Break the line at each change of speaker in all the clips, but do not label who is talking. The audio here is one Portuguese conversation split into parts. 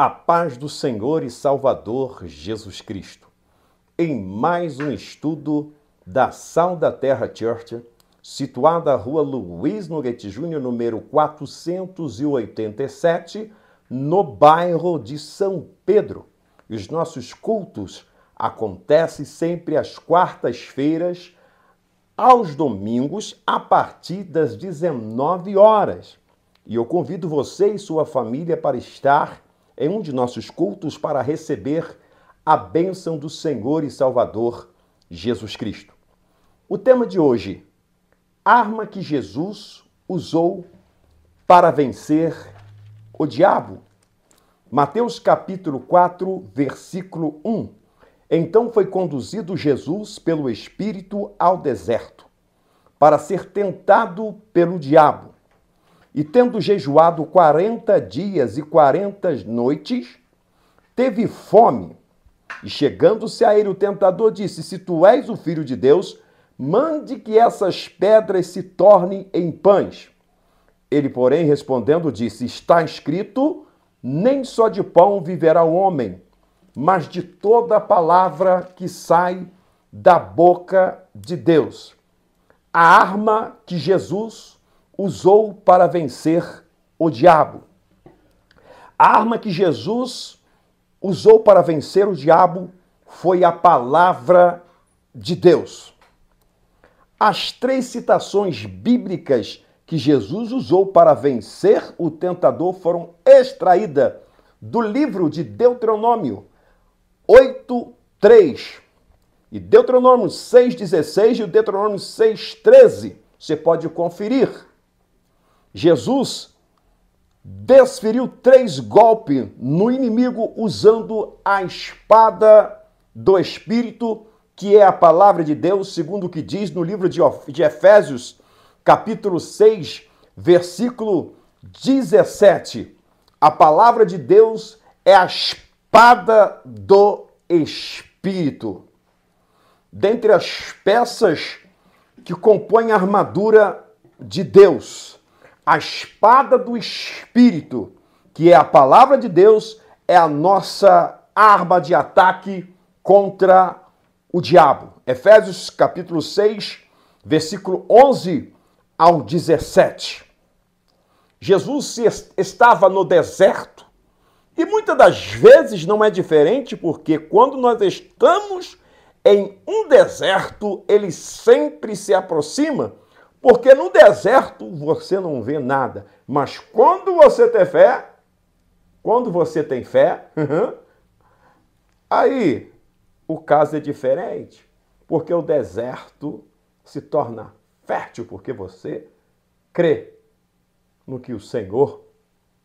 A paz do Senhor e Salvador Jesus Cristo. Em mais um estudo da Sal da Terra Church, situada na rua Luiz Noguete Júnior, número 487, no bairro de São Pedro. E os nossos cultos acontecem sempre às quartas-feiras, aos domingos, a partir das 19 horas. E eu convido você e sua família para estar em é um de nossos cultos para receber a bênção do Senhor e Salvador Jesus Cristo. O tema de hoje: arma que Jesus usou para vencer o diabo. Mateus capítulo 4, versículo 1. Então foi conduzido Jesus pelo Espírito ao deserto, para ser tentado pelo diabo e tendo jejuado quarenta dias e quarenta noites, teve fome. E chegando-se a ele o tentador disse: Se tu és o filho de Deus, mande que essas pedras se tornem em pães. Ele, porém, respondendo, disse: Está escrito: Nem só de pão viverá o homem, mas de toda a palavra que sai da boca de Deus. A arma que Jesus usou para vencer o diabo. A arma que Jesus usou para vencer o diabo foi a palavra de Deus. As três citações bíblicas que Jesus usou para vencer o tentador foram extraídas do livro de Deuteronômio 8, 3. E Deuteronômio 6,16 e o Deuteronômio 6,13. Você pode conferir. Jesus desferiu três golpes no inimigo usando a espada do Espírito, que é a palavra de Deus, segundo o que diz no livro de Efésios, capítulo 6, versículo 17. A palavra de Deus é a espada do Espírito. Dentre as peças que compõem a armadura de Deus, a espada do Espírito, que é a palavra de Deus, é a nossa arma de ataque contra o diabo. Efésios capítulo 6, versículo 11 ao 17. Jesus estava no deserto e muitas das vezes não é diferente, porque quando nós estamos em um deserto, ele sempre se aproxima porque no deserto você não vê nada, mas quando você tem fé, quando você tem fé, aí o caso é diferente, porque o deserto se torna fértil porque você crê no que o Senhor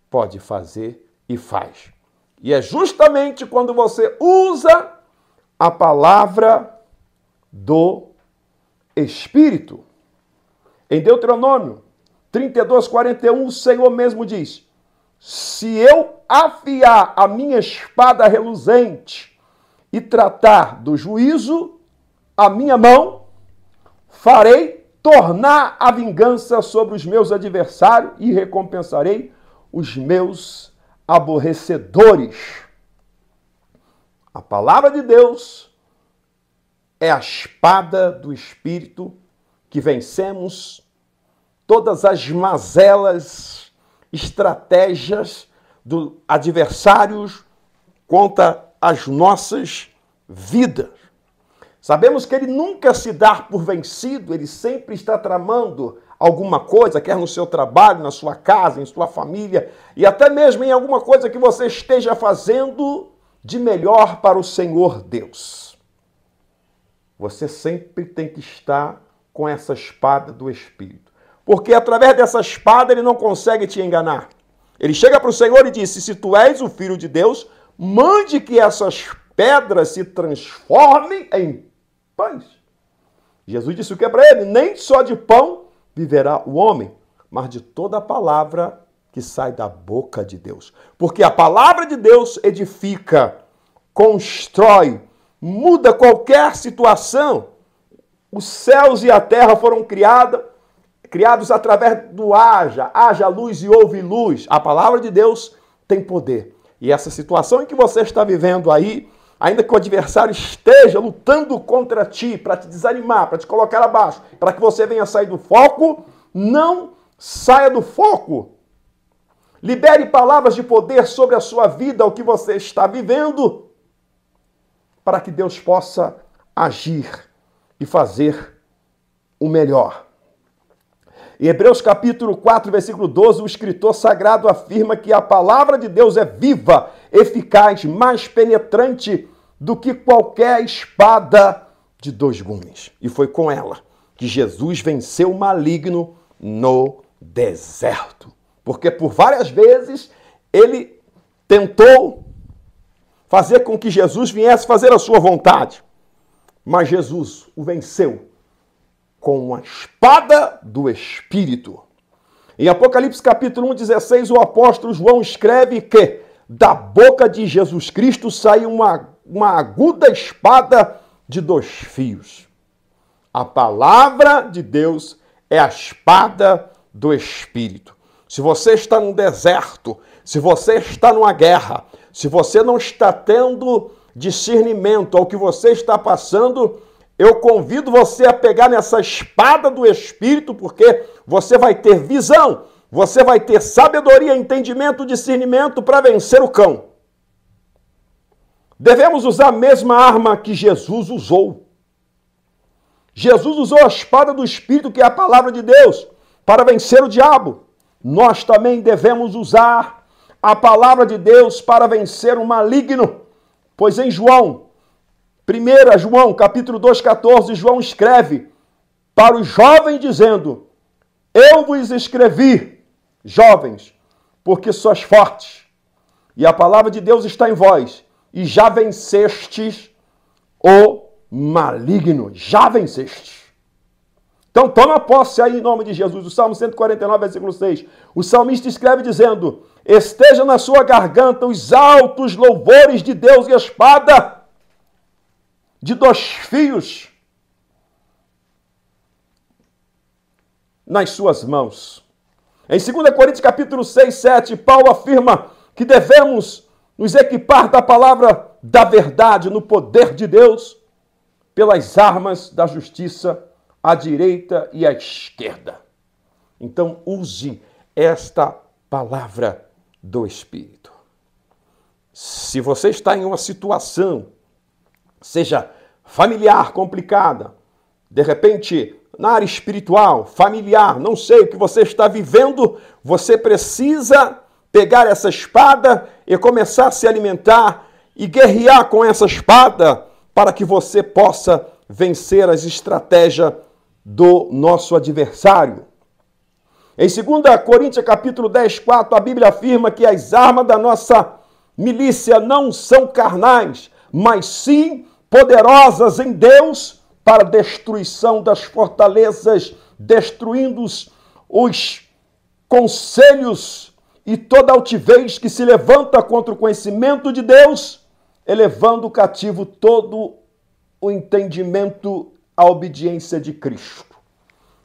pode fazer e faz. E é justamente quando você usa a palavra do Espírito em Deuteronômio 32, 41, o Senhor mesmo diz: Se eu afiar a minha espada reluzente e tratar do juízo, a minha mão, farei tornar a vingança sobre os meus adversários e recompensarei os meus aborrecedores. A palavra de Deus é a espada do Espírito que vencemos todas as mazelas, estratégias do adversários contra as nossas vidas. Sabemos que ele nunca se dá por vencido, ele sempre está tramando alguma coisa, quer no seu trabalho, na sua casa, em sua família, e até mesmo em alguma coisa que você esteja fazendo de melhor para o Senhor Deus. Você sempre tem que estar com essa espada do Espírito. Porque através dessa espada ele não consegue te enganar. Ele chega para o Senhor e disse: Se tu és o filho de Deus, mande que essas pedras se transformem em pães. Jesus disse o que é para ele? Nem só de pão viverá o homem, mas de toda a palavra que sai da boca de Deus. Porque a palavra de Deus edifica, constrói, muda qualquer situação. Os céus e a terra foram criados, criados através do haja, haja luz e houve luz. A palavra de Deus tem poder. E essa situação em que você está vivendo aí, ainda que o adversário esteja lutando contra ti para te desanimar, para te colocar abaixo, para que você venha sair do foco, não saia do foco. Libere palavras de poder sobre a sua vida, o que você está vivendo, para que Deus possa agir e fazer o melhor. Em Hebreus capítulo 4, versículo 12, o escritor sagrado afirma que a palavra de Deus é viva, eficaz, mais penetrante do que qualquer espada de dois gumes. E foi com ela que Jesus venceu o maligno no deserto. Porque por várias vezes ele tentou fazer com que Jesus viesse fazer a sua vontade. Mas Jesus o venceu com a espada do Espírito. Em Apocalipse capítulo 16, o apóstolo João escreve que da boca de Jesus Cristo sai uma, uma aguda espada de dois fios. A palavra de Deus é a espada do Espírito. Se você está num deserto, se você está numa guerra, se você não está tendo discernimento ao que você está passando, eu convido você a pegar nessa espada do Espírito, porque você vai ter visão, você vai ter sabedoria, entendimento, discernimento para vencer o cão. Devemos usar a mesma arma que Jesus usou. Jesus usou a espada do Espírito, que é a palavra de Deus, para vencer o diabo. Nós também devemos usar a palavra de Deus para vencer o maligno. Pois em João, 1 João, capítulo 2,14, João escreve para os jovens dizendo: Eu vos escrevi, jovens, porque sois fortes, e a palavra de Deus está em vós, e já vencestes o maligno, já vencestes. Então toma posse aí em nome de Jesus. O Salmo 149, versículo 6. O salmista escreve dizendo: Esteja na sua garganta os altos louvores de Deus e a espada de dois fios nas suas mãos. Em 2 Coríntios capítulo 6, 7, Paulo afirma que devemos nos equipar da palavra da verdade no poder de Deus pelas armas da justiça à direita e à esquerda. Então, use esta palavra do Espírito. Se você está em uma situação, seja familiar complicada, de repente na área espiritual, familiar, não sei o que você está vivendo, você precisa pegar essa espada e começar a se alimentar e guerrear com essa espada para que você possa vencer as estratégias do nosso adversário. Em 2 Coríntios capítulo 10, 4, a Bíblia afirma que as armas da nossa milícia não são carnais, mas sim poderosas em Deus para destruição das fortalezas, destruindo os conselhos e toda altivez que se levanta contra o conhecimento de Deus, elevando cativo todo o entendimento a obediência de Cristo.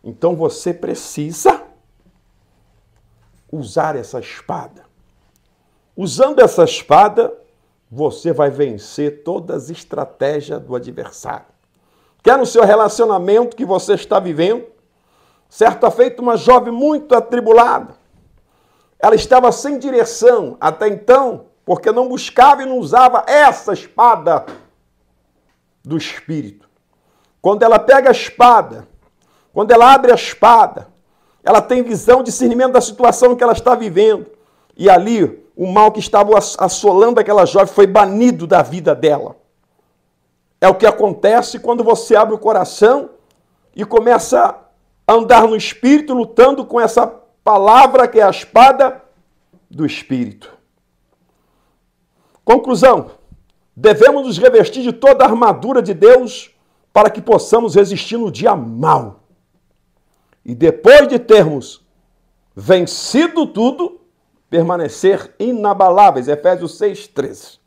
Então você precisa usar essa espada. Usando essa espada, você vai vencer todas as estratégias do adversário. Quer no seu relacionamento que você está vivendo? Certa feita, uma jovem muito atribulada. Ela estava sem direção até então, porque não buscava e não usava essa espada do Espírito. Quando ela pega a espada, quando ela abre a espada, ela tem visão, discernimento da situação que ela está vivendo. E ali, o mal que estava assolando aquela jovem foi banido da vida dela. É o que acontece quando você abre o coração e começa a andar no espírito, lutando com essa palavra que é a espada do espírito. Conclusão: devemos nos revestir de toda a armadura de Deus para que possamos resistir no dia mau. E depois de termos vencido tudo, permanecer inabaláveis. Efésios 6,13.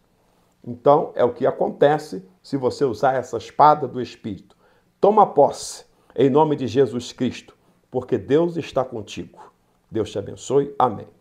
Então é o que acontece se você usar essa espada do Espírito. Toma posse, em nome de Jesus Cristo, porque Deus está contigo. Deus te abençoe. Amém.